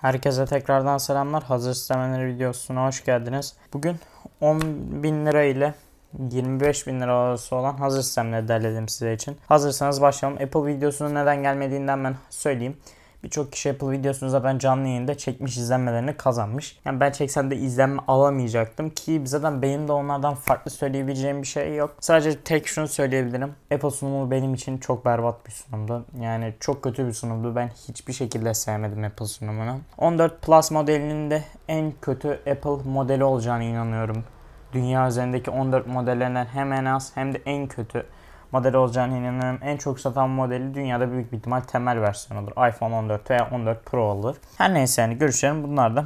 Herkese tekrardan selamlar. Hazır sistemeleri videosuna hoş geldiniz. Bugün 10.000 lira ile 25 bin lira arası olan hazır sistemleri derledim size için. Hazırsanız başlayalım. Apple videosunun neden gelmediğinden ben söyleyeyim. Birçok kişi Apple videosunu zaten canlı yayında çekmiş izlenmelerini kazanmış. Yani ben çeksem de izlenme alamayacaktım ki zaten benim de onlardan farklı söyleyebileceğim bir şey yok. Sadece tek şunu söyleyebilirim. Apple sunumu benim için çok berbat bir sunumdu. Yani çok kötü bir sunumdu. Ben hiçbir şekilde sevmedim Apple sunumunu. 14 Plus modelinin de en kötü Apple modeli olacağını inanıyorum. Dünya üzerindeki 14 modellerinden hem en az hem de en kötü model olacağını inanıyorum. en çok satan modeli dünyada büyük bir ihtimal temel versiyon olur. iPhone 14 veya 14 Pro olur. Her neyse yani görüşlerim bunlar da.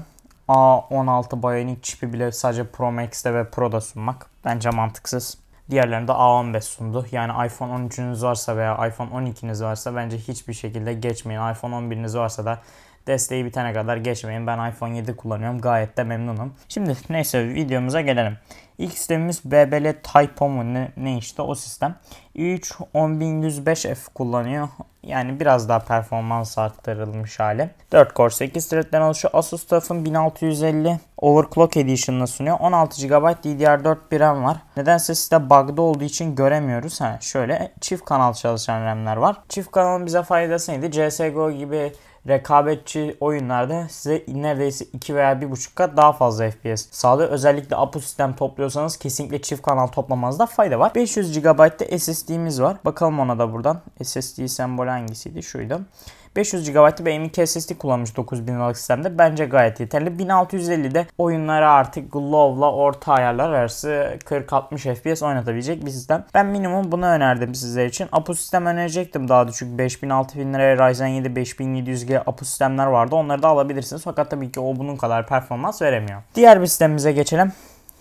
A16 Bionic çipi bile sadece Pro Max'te ve Pro'da sunmak bence mantıksız. Diğerlerinde A15 sundu. Yani iPhone 13'ünüz varsa veya iPhone 12'niz varsa bence hiçbir şekilde geçmeyin. iPhone 11'iniz varsa da Desteği bitene kadar geçmeyin. Ben iPhone 7 kullanıyorum. Gayet de memnunum. Şimdi neyse videomuza gelelim. İlk sistemimiz BBL Typo mu ne, ne işte o sistem. i3 10105F kullanıyor. Yani biraz daha performans arttırılmış hali. 4 core 8 threadden oluşuyor. Asus TUF'ın 1650 Overclock Edition'ını sunuyor. 16 GB DDR4 bir RAM var. Nedense sizde bug'da olduğu için göremiyoruz. Ha, şöyle çift kanal çalışan RAM'ler var. Çift kanalın bize faydası neydi? CSGO gibi rekabetçi oyunlarda size neredeyse 2 veya 1.5 kat daha fazla FPS sağlıyor. Özellikle Apple sistem topluyorsanız kesinlikle çift kanal toplamanızda fayda var. 500 GB'da SSD'miz var. Bakalım ona da buradan. SSD sembol hangisiydi? Şuydu. 500 GB bir M.2 SSD kullanmış 9000 liralık sistemde. Bence gayet yeterli. 1650'de oyunlara artık Glove'la orta ayarlar arası 40-60 FPS oynatabilecek bir sistem. Ben minimum bunu önerdim sizler için. Apu sistem önerecektim daha düşük. 5000-6000 liraya Ryzen 7 5700G Apu sistemler vardı. Onları da alabilirsiniz. Fakat tabii ki o bunun kadar performans veremiyor. Diğer bir sistemimize geçelim.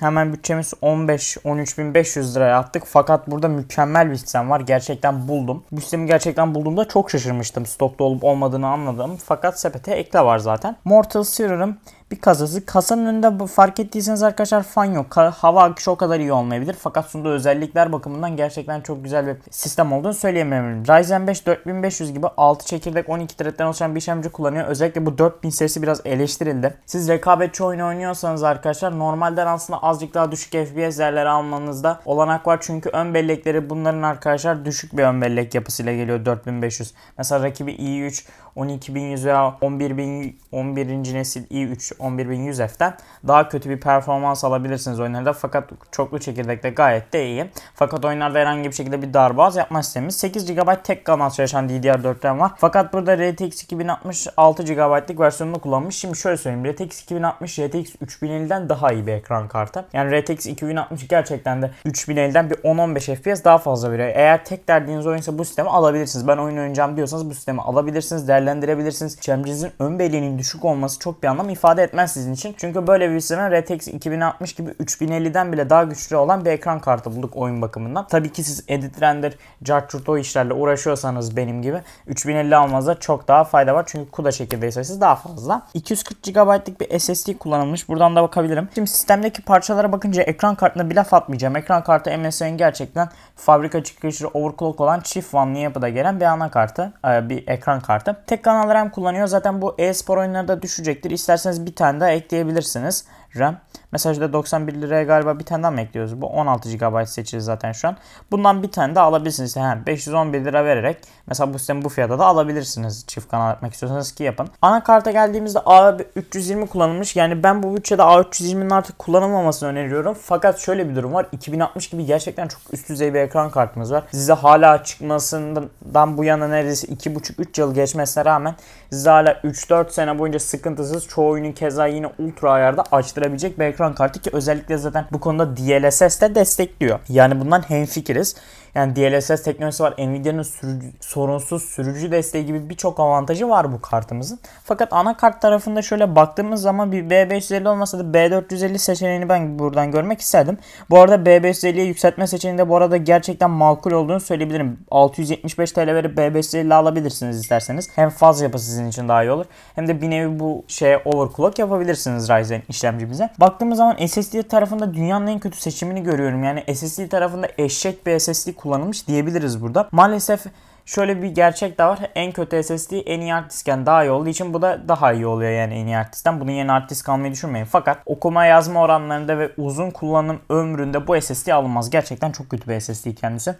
Hemen bütçemiz 15 13.500 liraya attık. Fakat burada mükemmel bir sistem var. Gerçekten buldum. Bu sistemi gerçekten bulduğumda çok şaşırmıştım. Stokta olup olmadığını anladım. Fakat sepete ekle var zaten. Mortal Serum'ım bir kazası Kasanın önünde fark ettiyseniz arkadaşlar fan yok. Hava akışı o kadar iyi olmayabilir. Fakat sunduğu özellikler bakımından gerçekten çok güzel bir sistem olduğunu söyleyemem. Ryzen 5 4500 gibi 6 çekirdek 12 threadden oluşan bir işlemci kullanıyor. Özellikle bu 4000 serisi biraz eleştirildi. Siz rekabetçi oyun oynuyorsanız arkadaşlar normalden aslında azıcık daha düşük FPS değerleri almanızda olanak var. Çünkü ön bellekleri bunların arkadaşlar düşük bir ön bellek yapısıyla geliyor 4500. Mesela rakibi i3 12.100 veya 11.000 11. nesil i3 11100F'den daha kötü bir performans alabilirsiniz oyunlarda fakat çoklu çekirdekte gayet de iyi. Fakat oyunlarda herhangi bir şekilde bir darboğaz yapma sistemimiz 8 GB tek kanal çalışan DDR4 RAM var. Fakat burada RTX 2066 6 GB'lık versiyonunu kullanmış. Şimdi şöyle söyleyeyim RTX 2060 RTX 3050'den daha iyi bir ekran kartı. Yani RTX 2060 gerçekten de 3050'den bir 10-15 FPS daha fazla veriyor. Eğer tek derdiniz oyunsa bu sistemi alabilirsiniz. Ben oyun oynayacağım diyorsanız bu sistemi alabilirsiniz. Değerli değerlendirebilirsiniz. Çembirinizin ön belinin düşük olması çok bir anlam ifade etmez sizin için. Çünkü böyle bir sene RTX 2060 gibi 3050'den bile daha güçlü olan bir ekran kartı bulduk oyun bakımından. Tabii ki siz edit render, cartçurt o işlerle uğraşıyorsanız benim gibi 3050 almanızda çok daha fayda var. Çünkü CUDA çekirdeği sayısı daha fazla. 240 GB'lık bir SSD kullanılmış. Buradan da bakabilirim. Şimdi sistemdeki parçalara bakınca ekran kartına bir laf atmayacağım. Ekran kartı MSI'nin gerçekten fabrika çıkışı overclock olan çift vanlı yapıda e gelen bir anakartı, e, bir ekran kartı. Tek kanal RAM kullanıyor. Zaten bu e-spor oyunları da düşecektir. İsterseniz bir tane daha ekleyebilirsiniz. RAM. Mesajda 91 liraya galiba bir tane daha mı ekliyoruz? Bu 16 GB seçili zaten şu an. Bundan bir tane de alabilirsiniz. hem he, 511 lira vererek mesela bu sistemi bu fiyata da alabilirsiniz. Çift kanal yapmak istiyorsanız ki yapın. Anakarta geldiğimizde A320 kullanılmış. Yani ben bu bütçede A320'nin artık kullanılmamasını öneriyorum. Fakat şöyle bir durum var. 2060 gibi gerçekten çok üst düzey bir ekran kartımız var. Size hala çıkmasından bu yana neredeyse 2,5-3 yıl geçmesine rağmen size hala 3-4 sene boyunca sıkıntısız çoğu oyunu keza yine ultra ayarda açtırabilirsiniz çalıştırabilecek bir ekran kartı ki özellikle zaten bu konuda DLSS de destekliyor. Yani bundan hemfikiriz. Yani DLSS teknolojisi var. Nvidia'nın sürücü, sorunsuz sürücü desteği gibi birçok avantajı var bu kartımızın. Fakat anakart tarafında şöyle baktığımız zaman bir B550 olmasa da B450 seçeneğini ben buradan görmek isterdim. Bu arada B550'ye yükseltme seçeneği de bu arada gerçekten makul olduğunu söyleyebilirim. 675 TL verip B550 alabilirsiniz isterseniz. Hem faz yapısı sizin için daha iyi olur. Hem de bir nevi bu şeye overclock yapabilirsiniz Ryzen işlemcimize. Baktığımız zaman SSD tarafında dünyanın en kötü seçimini görüyorum. Yani SSD tarafında eşek bir SSD kullanılmış diyebiliriz burada. Maalesef şöyle bir gerçek de var. En kötü SSD en iyi hard diskten daha iyi olduğu için bu da daha iyi oluyor yani en iyi hard diskten. Bunun yeni hard disk almayı düşünmeyin. Fakat okuma yazma oranlarında ve uzun kullanım ömründe bu SSD alınmaz. Gerçekten çok kötü bir SSD kendisi.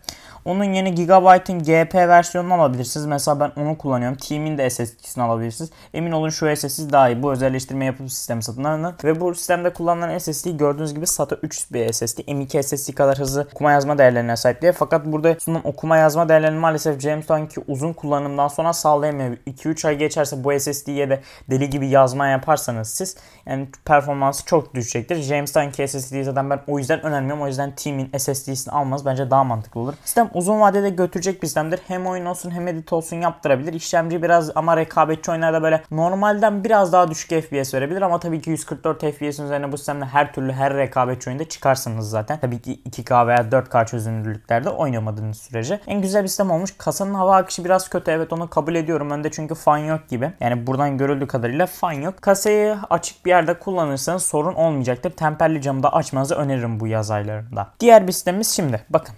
Onun yeni Gigabyte'ın GP versiyonunu alabilirsiniz. Mesela ben onu kullanıyorum. Team'in de SSD'sini alabilirsiniz. Emin olun şu SSD daha iyi. Bu özelleştirme yapıp sistemi satın alın. Ve bu sistemde kullanılan SSD gördüğünüz gibi SATA 3 bir SSD. M2 SSD kadar hızlı okuma yazma değerlerine sahip diye. Fakat burada sunulan okuma yazma değerlerini maalesef C Sanki uzun kullanımdan sonra sağlayamıyor. 2-3 ay geçerse bu SSD'ye de deli gibi yazma yaparsanız siz yani performansı çok düşecektir. James'ten ki SSD'yi zaten ben o yüzden önermiyorum. O yüzden team'in SSD'sini almanız bence daha mantıklı olur. Sistem uzun vadede götürecek bir sistemdir. Hem oyun olsun hem edit olsun yaptırabilir. İşlemci biraz ama rekabetçi oyunlarda böyle normalden biraz daha düşük FPS verebilir ama tabii ki 144 FPS üzerine bu sistemle her türlü her rekabetçi oyunda çıkarsınız zaten. Tabii ki 2K veya 4K çözünürlüklerde oynamadığınız sürece. En güzel bir sistem olmuş. Kasanın hava akışı biraz kötü evet onu kabul ediyorum. Önde çünkü fan yok gibi. Yani buradan görüldüğü kadarıyla fan yok. Kasayı açık bir yerde kullanırsanız sorun olmayacaktır. Temperli camı da açmanızı öneririm bu yaz aylarında. Diğer bir sistemimiz şimdi. Bakın.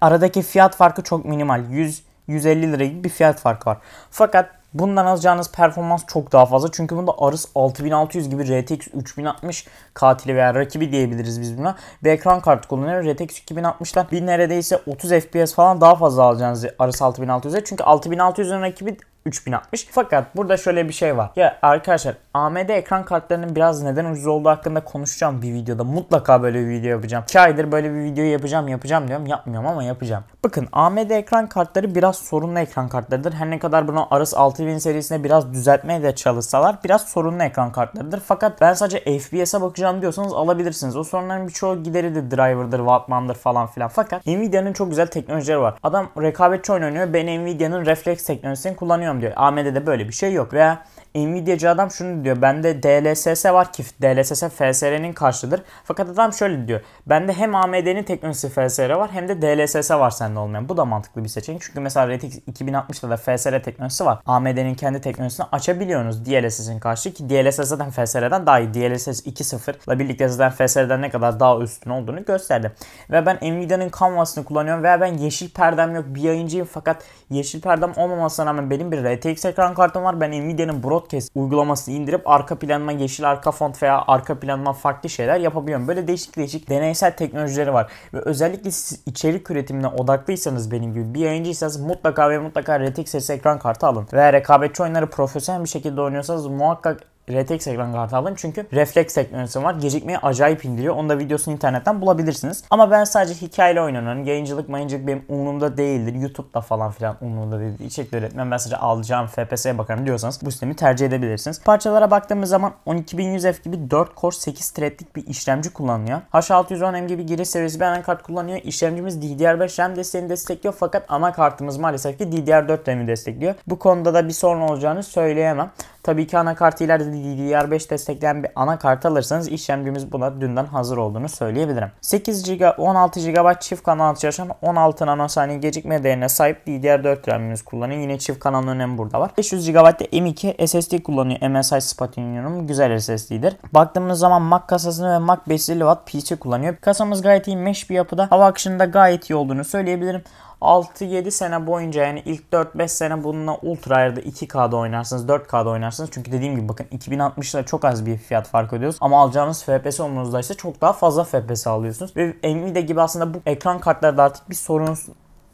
Aradaki fiyat farkı çok minimal. 100 150 lira gibi bir fiyat farkı var. Fakat bundan alacağınız performans çok daha fazla. Çünkü bunda Arız 6600 gibi RTX 3060 katili veya rakibi diyebiliriz biz buna. Bir ekran kartı kullanıyor. RTX 2060'dan bir neredeyse 30 FPS falan daha fazla alacağınız Arız 6600'e. Çünkü 6600'ün rakibi 3060. Fakat burada şöyle bir şey var. Ya arkadaşlar AMD ekran kartlarının biraz neden ucuz olduğu hakkında konuşacağım bir videoda. Mutlaka böyle bir video yapacağım. 2 aydır böyle bir video yapacağım yapacağım diyorum. Yapmıyorum ama yapacağım. Bakın AMD ekran kartları biraz sorunlu ekran kartlarıdır. Her ne kadar bunu Aras 6000 serisine biraz düzeltmeye de çalışsalar biraz sorunlu ekran kartlarıdır. Fakat ben sadece FPS'e bakacağım diyorsanız alabilirsiniz. O sorunların birçoğu gideridir. Driver'dır, wattman'dır falan filan. Fakat Nvidia'nın çok güzel teknolojileri var. Adam rekabetçi oyun oynuyor. Ben Nvidia'nın Reflex teknolojisini kullanıyorum oynuyorum diyor. AMD'de böyle bir şey yok. Veya Nvidia'cı adam şunu diyor. Bende DLSS var ki DLSS FSR'nin karşıdır. Fakat adam şöyle diyor. Bende hem AMD'nin teknolojisi FSR var hem de DLSS var sende olmayan. Bu da mantıklı bir seçenek. Çünkü mesela RTX 2060'da da FSR teknolojisi var. AMD'nin kendi teknolojisini açabiliyorsunuz DLSS'in karşı ki DLSS zaten FSR'den daha iyi. DLSS 2.0 ile birlikte zaten FSR'den ne kadar daha üstün olduğunu gösterdi. Ve ben Nvidia'nın Canvas'ını kullanıyorum veya ben yeşil perdem yok bir yayıncıyım fakat yeşil perdem olmamasına rağmen benim bir RTX ekran kartım var. Ben Nvidia'nın Broadcast uygulamasını indirip arka planıma yeşil arka font veya arka planıma farklı şeyler yapabiliyorum. Böyle değişik değişik deneysel teknolojileri var. Ve özellikle siz içerik üretimine odaklıysanız benim gibi bir yayıncıysanız mutlaka ve mutlaka RTX ekran kartı alın. Veya rekabetçi oyunları profesyonel bir şekilde oynuyorsanız muhakkak RTX ekran kartı alayım çünkü reflex teknolojisi var. Gecikmeyi acayip indiriyor. Onu da videosunu internetten bulabilirsiniz. Ama ben sadece hikayeyle oynanan Yayıncılık mayıncılık benim umurumda değildir. YouTube'da falan filan umurumda değildir. İçerik üretmem ben sadece alacağım FPS'ye bakarım diyorsanız bu sistemi tercih edebilirsiniz. Parçalara baktığımız zaman 12100F gibi 4 core 8 threadlik bir işlemci kullanılıyor. H610M gibi giriş seviyesi bir anakart kullanıyor. İşlemcimiz DDR5 RAM desteğini destekliyor fakat anakartımız maalesef ki DDR4 RAM'i destekliyor. Bu konuda da bir sorun olacağını söyleyemem. Tabii ki anakartı ileride DDR5 destekleyen bir anakart alırsanız işlemcimiz buna dünden hazır olduğunu söyleyebilirim. 8 GB 16 GB çift kanal çalışan 16 nanosaniye gecikme değerine sahip DDR4 RAM'imiz kullanıyor. Yine çift kanalın önemi burada var. 500 GB de M2 SSD kullanıyor. MSI Spatinum güzel SSD'dir. Baktığımız zaman Mac kasasını ve Mac 550 Watt PC kullanıyor. Kasamız gayet iyi mesh bir yapıda. Hava akışında gayet iyi olduğunu söyleyebilirim. 6-7 sene boyunca yani ilk 4-5 sene bununla Ultra Air'da 2K'da oynarsınız, 4K'da oynarsınız. Çünkü dediğim gibi bakın 2060'da çok az bir fiyat fark ödüyoruz. Ama alacağınız FPS olmanızda ise çok daha fazla FPS alıyorsunuz. Ve Nvidia gibi aslında bu ekran kartları da artık bir sorun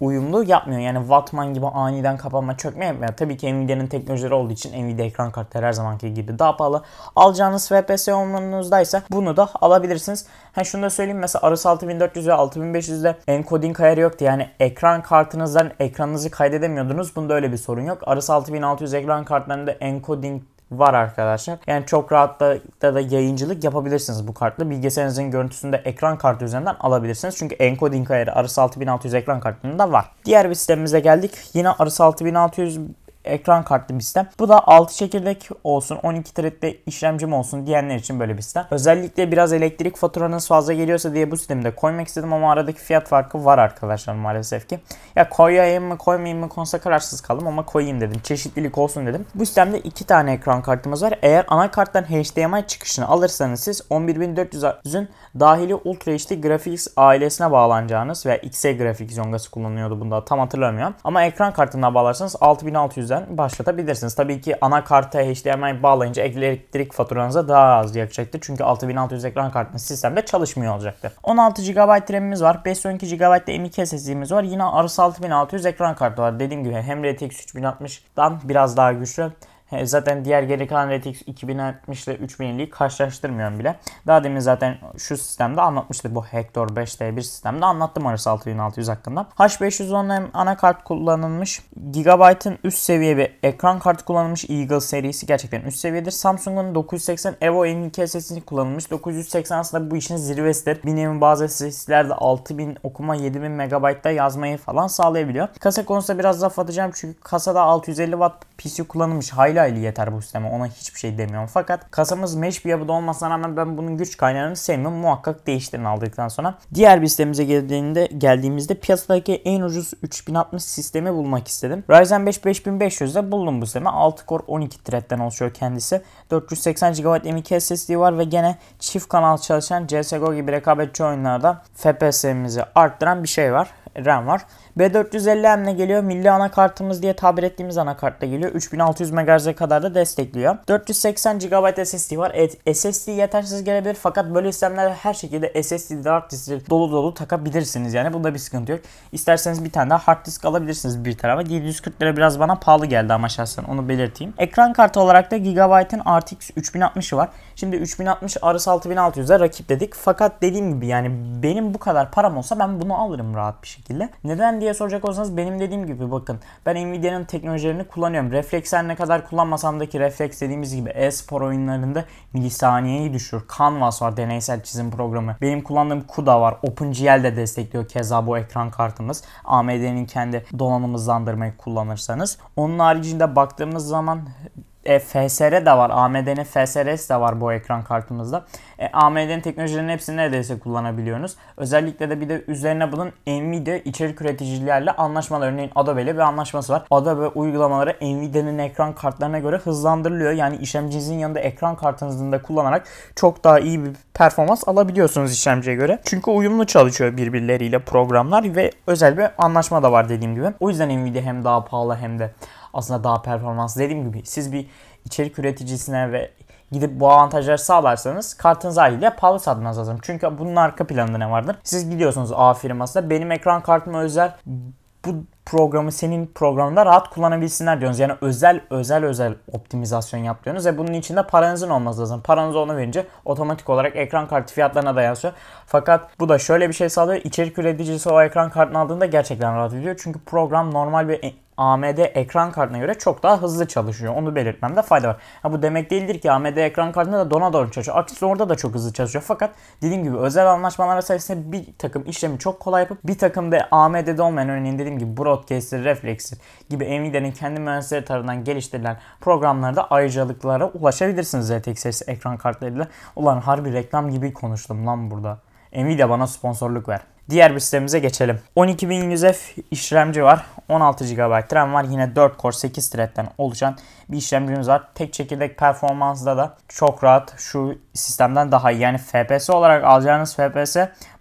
uyumlu yapmıyor. Yani Wattman gibi aniden kapanma, çökme yapmıyor. Tabii ki Nvidia'nın teknolojileri olduğu için Nvidia ekran kartları her zamanki gibi daha pahalı. Alacağınız FPS umrunuzdaysa bunu da alabilirsiniz. Ha şunu da söyleyeyim mesela Arası 6400 ve 6500'de encoding ayarı yoktu. Yani ekran kartınızdan ekranınızı kaydedemiyordunuz. Bunda öyle bir sorun yok. Arası 6600 ekran kartlarında encoding var arkadaşlar. Yani çok rahatlıkla da yayıncılık yapabilirsiniz bu kartla. Bilgisayarınızın görüntüsünü de ekran kartı üzerinden alabilirsiniz. Çünkü encoding ayarı Arıs 6600 ekran kartında var. Diğer bir sistemimize geldik. Yine Arıs 6600 ekran kartlı bir sistem. Bu da 6 çekirdek olsun, 12 threadli işlemcim olsun diyenler için böyle bir sistem. Özellikle biraz elektrik faturanız fazla geliyorsa diye bu sistemde koymak istedim ama aradaki fiyat farkı var arkadaşlar maalesef ki. Ya koyayım mı koymayayım mı konusunda kararsız kaldım ama koyayım dedim. Çeşitlilik olsun dedim. Bu sistemde 2 tane ekran kartımız var. Eğer anakarttan HDMI çıkışını alırsanız siz 11400'ün dahili Ultra HD Graphics ailesine bağlanacağınız veya XE Graphics yongası kullanıyordu bunda tam hatırlamıyorum. Ama ekran kartına bağlarsanız 6600 yüzden başlatabilirsiniz. Tabii ki anakarta HDMI bağlayınca elektrik faturanıza daha az yakacaktır. Çünkü 6600 ekran kartınız sistemde çalışmıyor olacaktır. 16 GB RAM'imiz var. 512 GB de M.2 SSD'miz var. Yine Arus 6600 ekran kartı var. Dediğim gibi hem RTX 3060'dan biraz daha güçlü e, zaten diğer geri kalan RTX 2060 ile 3000'li karşılaştırmıyorum bile. Daha demin zaten şu sistemde anlatmıştık bu Hector 5T1 sistemde anlattım RS 6600 hakkında. H510 anakart kullanılmış. Gigabyte'ın üst seviye bir ekran kartı kullanılmış. Eagle serisi gerçekten üst seviyedir. Samsung'un 980 Evo M2 SSD kullanılmış. 980 aslında bu işin zirvesidir. Bir bazı SSD'lerde 6000 okuma 7000 MB'da yazmayı falan sağlayabiliyor. Kasa konusunda biraz laf atacağım çünkü kasada 650 Watt PC kullanılmış. Hayli aile aile yeter bu sisteme. Ona hiçbir şey demiyorum. Fakat kasamız mesh bir yapıda olmasına rağmen ben bunun güç kaynağını sevmiyorum. Muhakkak değiştirin aldıktan sonra. Diğer bir sistemimize geldiğinde, geldiğimizde piyasadaki en ucuz 3060 sistemi bulmak istedim. Ryzen 5 5500'de buldum bu sistemi. 6 core 12 threadden oluşuyor kendisi. 480 GB M.2 SSD var ve gene çift kanal çalışan CSGO gibi rekabetçi oyunlarda FPS'imizi arttıran bir şey var. RAM var. B450M ne geliyor. Milli anakartımız diye tabir ettiğimiz anakartla geliyor. 3600 MHz'e kadar da destekliyor. 480 GB SSD var. Evet, SSD yetersiz gelebilir fakat böyle sistemlerde her şekilde SSD hard disk dolu dolu takabilirsiniz. Yani bunda bir sıkıntı yok. İsterseniz bir tane daha hard disk alabilirsiniz bir tarafa. 740 lira biraz bana pahalı geldi ama şahsen onu belirteyim. Ekran kartı olarak da Gigabyte'in RTX 3060'ı var. Şimdi 3060 RS 6600'e rakip dedik. Fakat dediğim gibi yani benim bu kadar param olsa ben bunu alırım rahat bir şekilde. Neden diye diye soracak olsanız benim dediğim gibi bakın ben Nvidia'nın teknolojilerini kullanıyorum. Refleksen ne kadar kullanmasam da ki refleks dediğimiz gibi e-spor oyunlarında milisaniyeyi düşür. Canvas var deneysel çizim programı. Benim kullandığım CUDA var. OpenGL de destekliyor keza bu ekran kartımız. AMD'nin kendi donanımızlandırmayı kullanırsanız. Onun haricinde baktığımız zaman e, FSR de var. AMD'nin FSR's de var bu ekran kartımızda. E, AMD'nin teknolojilerinin hepsini neredeyse kullanabiliyorsunuz. Özellikle de bir de üzerine bunun Nvidia içerik üreticilerle anlaşmalı. Örneğin Adobe ile bir anlaşması var. Adobe uygulamaları Nvidia'nın ekran kartlarına göre hızlandırılıyor. Yani işlemcinizin yanında ekran kartınızın da kullanarak çok daha iyi bir performans alabiliyorsunuz işlemciye göre. Çünkü uyumlu çalışıyor birbirleriyle programlar ve özel bir anlaşma da var dediğim gibi. O yüzden Nvidia hem daha pahalı hem de aslında daha performans Dediğim gibi siz bir içerik üreticisine ve gidip bu avantajları sağlarsanız kartınız haliyle pahalı satmanız lazım. Çünkü bunun arka planında ne vardır? Siz gidiyorsunuz A firmasına benim ekran kartıma özel bu programı senin programında rahat kullanabilsinler diyorsunuz. Yani özel özel özel optimizasyon yap diyorsunuz. Ve bunun için de paranızın olması lazım. Paranızı ona verince otomatik olarak ekran kartı fiyatlarına da yansıyor. Fakat bu da şöyle bir şey sağlıyor. İçerik üreticisi o ekran kartını aldığında gerçekten rahat ediyor. Çünkü program normal bir AMD ekran kartına göre çok daha hızlı çalışıyor. Onu belirtmemde fayda var. Ha, bu demek değildir ki AMD ekran kartında da donador çalışıyor. Aksine orada da çok hızlı çalışıyor. Fakat dediğim gibi özel anlaşmalar sayesinde bir takım işlemi çok kolay yapıp bir takım da AMD'de olmayan örneğin dediğim gibi Broadcaster, Reflexir gibi Nvidia'nın kendi mühendisleri tarafından geliştirilen programlarda ayrıcalıklara ulaşabilirsiniz RTX serisi ekran kartlarıyla. Ulan harbi reklam gibi konuştum lan burada. Nvidia bana sponsorluk ver. Diğer bir sistemimize geçelim. 12100F işlemci var. 16 GB RAM var. Yine 4 core 8 threadten oluşan bir işlemcimiz var. Tek çekirdek performansda da çok rahat şu sistemden daha iyi. Yani FPS olarak alacağınız FPS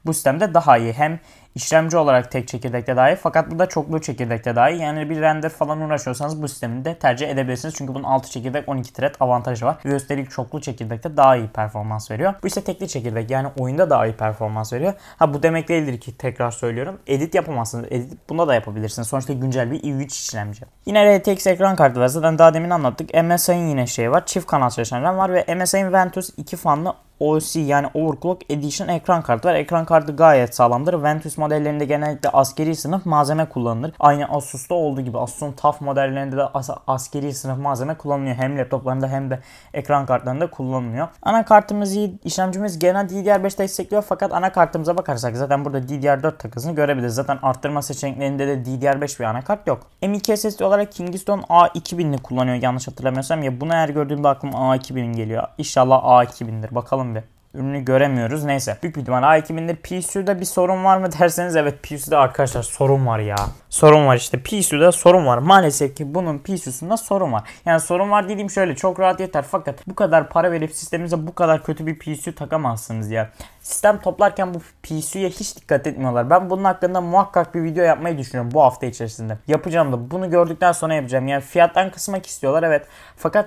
bu sistemde daha iyi. Hem işlemci olarak tek çekirdekte dahi fakat bu da çoklu çekirdekte dahi. Yani bir render falan uğraşıyorsanız bu sistemi de tercih edebilirsiniz. Çünkü bunun 6 çekirdek 12 thread avantajı var. Ve üstelik çoklu çekirdekte daha iyi performans veriyor. Bu ise tekli çekirdek yani oyunda daha iyi performans veriyor. Ha bu demek değildir ki tekrar söylüyorum. Edit yapamazsınız. Edit bunda da yapabilirsiniz. Sonuçta güncel bir i3 işlemci. Yine RTX ekran kartı var. Zaten daha demin anlattık. MSI'nin yine şey var. Çift kanal çalışan RAM var ve MSI Ventus 2 fanlı OC yani Overclock Edition ekran kartı var. Ekran kartı gayet sağlamdır. Ventus modellerinde genellikle askeri sınıf malzeme kullanılır. Aynı Asus'ta olduğu gibi Asus'un TUF modellerinde de as askeri sınıf malzeme kullanılıyor. Hem laptoplarında hem de ekran kartlarında kullanılıyor. Anakartımız iyi, işlemcimiz genel DDR5 destekliyor fakat anakartımıza bakarsak zaten burada DDR4 takısını görebiliriz. Zaten arttırma seçeneklerinde de DDR5 bir anakart yok. M.2 SSD olarak Kingston A2000'i kullanıyor yanlış hatırlamıyorsam ya bunu eğer gördüğümde aklıma A2000 geliyor. İnşallah A2000'dir. Bakalım bakalım bir. Ürünü göremiyoruz. Neyse. Büyük bir ihtimal A2000'dir. PSU'da bir sorun var mı derseniz evet PSU'da arkadaşlar sorun var ya. Sorun var işte. PSU'da sorun var. Maalesef ki bunun PSU'sunda sorun var. Yani sorun var dediğim şöyle çok rahat yeter. Fakat bu kadar para verip sistemimize bu kadar kötü bir PSU takamazsınız ya. Sistem toplarken bu PSU'ya hiç dikkat etmiyorlar. Ben bunun hakkında muhakkak bir video yapmayı düşünüyorum bu hafta içerisinde. Yapacağım da bunu gördükten sonra yapacağım. Yani fiyattan kısmak istiyorlar evet. Fakat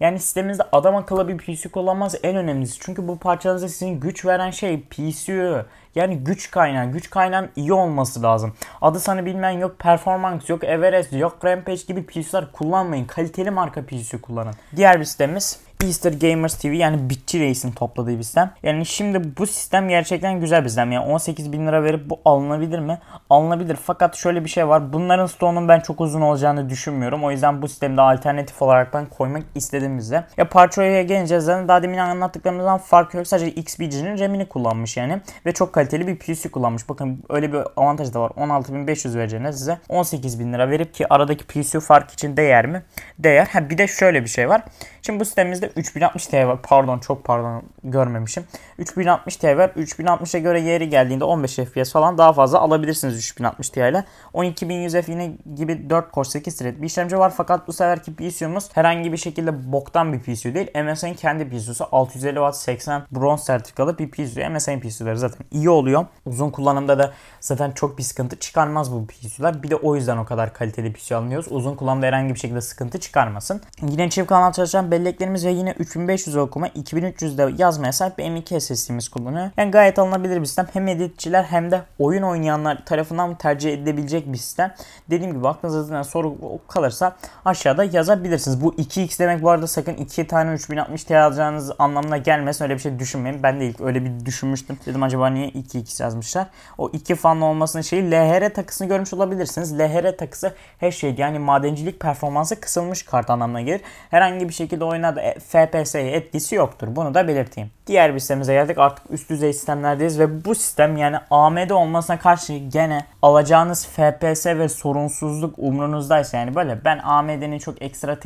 yani sistemimizde adam akıllı bir PC kullanmanız en önemlisi. Çünkü bu parçanıza sizin güç veren şey PCU. Yani güç kaynağı. Güç kaynağın iyi olması lazım. Adı sana bilmen yok. Performans yok. Everest yok. Rampage gibi PC'ler kullanmayın. Kaliteli marka PC kullanın. Diğer bir sistemimiz Beaster Gamers TV yani Bitçi Reis'in topladığı bir sistem. Yani şimdi bu sistem gerçekten güzel bir sistem. Yani 18 bin lira verip bu alınabilir mi? Alınabilir. Fakat şöyle bir şey var. Bunların stoğunun ben çok uzun olacağını düşünmüyorum. O yüzden bu sistemde alternatif olarak ben koymak istediğimizde. Ya parçaya geleceğiz. zaten daha demin anlattıklarımızdan fark yok. Sadece XPG'nin RAM'ini kullanmış yani. Ve çok kaliteli bir PC kullanmış. Bakın öyle bir avantaj da var. 16.500 vereceğine size 18 bin lira verip ki aradaki PC fark için değer mi? Değer. Ha bir de şöyle bir şey var. Şimdi bu sistemimizde 3060 Ti var. Pardon çok pardon görmemişim. 3060 Ti var. 3060'a göre yeri geldiğinde 15 FPS falan daha fazla alabilirsiniz 3060 Ti ile. 12100 F yine gibi 4 Core 8 thread bir işlemci var fakat bu seferki PCU'muz herhangi bir şekilde boktan bir PCU değil. MSI'nin kendi PCU'su 650 Watt 80 bronz sertifikalı bir PCU. MSI'nin PCU'ları zaten iyi oluyor. Uzun kullanımda da zaten çok bir sıkıntı çıkarmaz bu PCU'lar. Bir de o yüzden o kadar kaliteli PCU almıyoruz. Uzun kullanımda herhangi bir şekilde sıkıntı çıkarmasın. Yine çift kanal çalışan belleklerimiz ve yine 3500 okuma 2300 de yazmaya sahip bir M2 SSD'miz kullanıyor. Yani gayet alınabilir bir sistem. Hem editçiler hem de oyun oynayanlar tarafından tercih edilebilecek bir sistem. Dediğim gibi aklınızda zaten soru kalırsa aşağıda yazabilirsiniz. Bu 2x demek bu arada sakın 2 tane 3060 Ti alacağınız anlamına gelmesin. Öyle bir şey düşünmeyin. Ben de ilk öyle bir düşünmüştüm. Dedim acaba niye 2x yazmışlar? O 2 fanlı olmasının şeyi LHR takısını görmüş olabilirsiniz. LHR takısı her şey yani madencilik performansı kısılmış kart anlamına gelir. Herhangi bir şekilde oyuna FPS'ye etkisi yoktur. Bunu da belirteyim. Diğer bir sistemimize geldik. Artık üst düzey sistemlerdeyiz ve bu sistem yani AMD olmasına karşı gene alacağınız FPS ve sorunsuzluk umrunuzdaysa yani böyle ben AMD'nin çok ekstra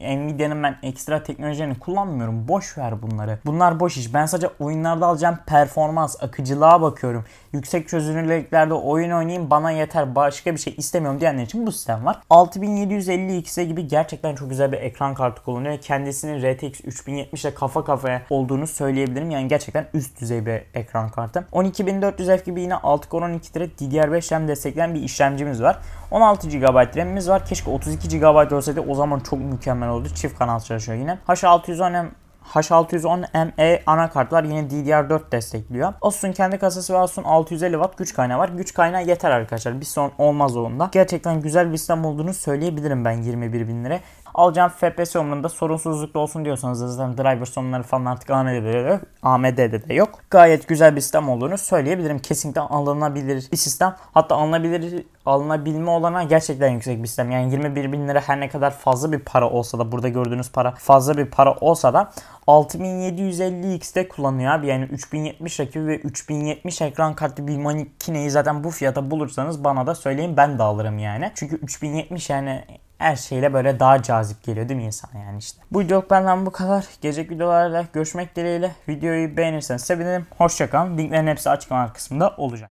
Nvidia'nın ben ekstra teknolojilerini kullanmıyorum. Boş ver bunları. Bunlar boş iş. Ben sadece oyunlarda alacağım performans, akıcılığa bakıyorum. Yüksek çözünürlüklerde oyun oynayayım bana yeter. Başka bir şey istemiyorum diyenler için bu sistem var. 6750 x gibi gerçekten çok güzel bir ekran kartı kullanıyor. Kendisini RT RTX 3070 ile kafa kafaya olduğunu söyleyebilirim. Yani gerçekten üst düzey bir ekran kartı. 12400F gibi yine 6 Core 12 thread DDR5 RAM destekleyen bir işlemcimiz var. 16 GB RAM'imiz var. Keşke 32 GB olsaydı o zaman çok mükemmel oldu. Çift kanal çalışıyor yine. H610M H610ME anakartlar yine DDR4 destekliyor. Asus'un kendi kasası ve Asus'un 650 Watt güç kaynağı var. Güç kaynağı yeter arkadaşlar. Bir sorun olmaz onda. Gerçekten güzel bir sistem olduğunu söyleyebilirim ben 21 bin lira. Alacağım FPS umurunda sorunsuzlukla olsun diyorsanız zaten driver sorunları falan artık AMD'de de, yok. Gayet güzel bir sistem olduğunu söyleyebilirim. Kesinlikle alınabilir bir sistem. Hatta alınabilir alınabilme olana gerçekten yüksek bir sistem. Yani 21 bin lira her ne kadar fazla bir para olsa da burada gördüğünüz para fazla bir para olsa da 6750X'de kullanıyor abi. Yani 3070 rakibi ve 3070 ekran kartı bir makineyi zaten bu fiyata bulursanız bana da söyleyin ben de alırım yani. Çünkü 3070 yani her şeyle böyle daha cazip geliyor değil mi insan yani işte. Bu videoluk benden bu kadar. Gelecek videolarda görüşmek dileğiyle. Videoyu beğenirseniz sevinirim. Hoşçakalın. Linklerin hepsi açıklama kısmında olacak.